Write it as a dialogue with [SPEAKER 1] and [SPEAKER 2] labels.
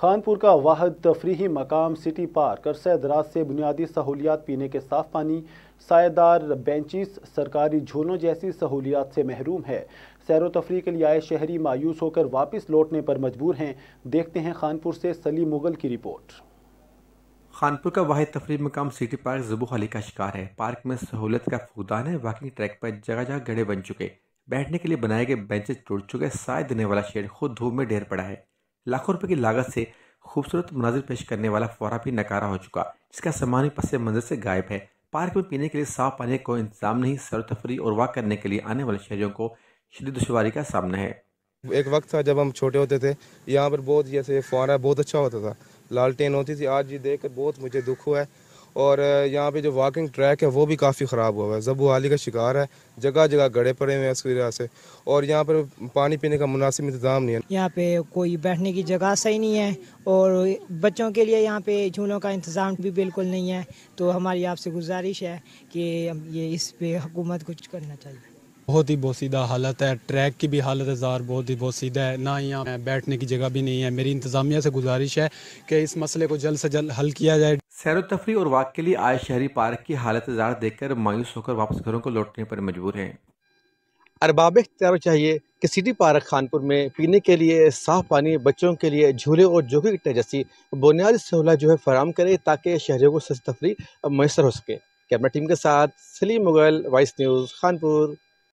[SPEAKER 1] खानपुर का वाहद तफरी मकाम सिटी पार्क अरसा दराज से बुनियादी सहूलियात पीने के साफ पानी सायेदार बेंचेस सरकारी झूलों जैसी सहूलियात से महरूम है सैर तफरी के लिए आए शहरी मायूस होकर वापस लौटने पर मजबूर हैं देखते हैं खानपुर से सली मुगल की रिपोर्ट
[SPEAKER 2] खानपुर का वाहि तफरी मकाम सिटी पार्क जबूहाली का शिकार है पार्क में सहूलत का फूदान है वाकिंग ट्रैक पर जगह जगह गढ़े बन चुके बैठने के लिए बनाए गए बेंचेस टूट चुके साय देने वाला शेड खुद धूप में ढेर पड़ा है लाखों रुपए की लागत से खूबसूरत मनाजिर पेश करने वाला फौरा भी नकारा हो चुका जिसका ही पसे मंजर से गायब है पार्क में पीने के लिए साफ पानी को इंतजाम नहीं सर तफरी और वाक करने के लिए आने वाले शहरों को शदी दुशारी का सामना है
[SPEAKER 3] एक वक्त था जब हम छोटे होते थे यहाँ पर बहुत जैसे फुहारा बहुत अच्छा होता था लालटेन होती थी आज ये देख कर बहुत मुझे दुख हुआ है और यहाँ पे जो वॉकिंग ट्रैक है वो भी काफ़ी ख़राब हुआ है जब वाली का शिकार है जगह जगह गड़े पड़े हुए हैं इसकी वजह से और यहाँ पर पानी पीने का मुनासिब इंतजाम नहीं है
[SPEAKER 4] यहाँ पे कोई बैठने की जगह सही नहीं है और बच्चों के लिए यहाँ पे झूलों का इंतज़ाम भी बिल्कुल नहीं है तो हमारी आपसे गुजारिश है कि ये इस पर हुकूमत कुछ करना चाहिए
[SPEAKER 1] बहुत ही बोसीदा हालत है ट्रैक की भी हालत हज़ार बहुत ही बोसीदा है ना यहाँ बैठने की जगह भी नहीं है मेरी इंतज़ामिया से गुजारिश है कि इस मसले को जल्द से जल्द हल किया जाए सैर तफरी और वाक के लिए आज
[SPEAKER 2] शहरी पार्क की हालत देख देखकर मायूस होकर वापस घरों को लौटने पर मजबूर हैं अरबाब इख्तियार चाहिए कि सिटी पार्क खानपुर में पीने के लिए साफ़ पानी बच्चों के लिए झूले और जोखी गिट्टे जैसी बुनियादी सहूलत जो है फराम करे ताकि शहरों को सैर तफरी मैसर हो सके कैमरा टीम के साथ सलीम मुगल वाइस न्यूज़ खानपुर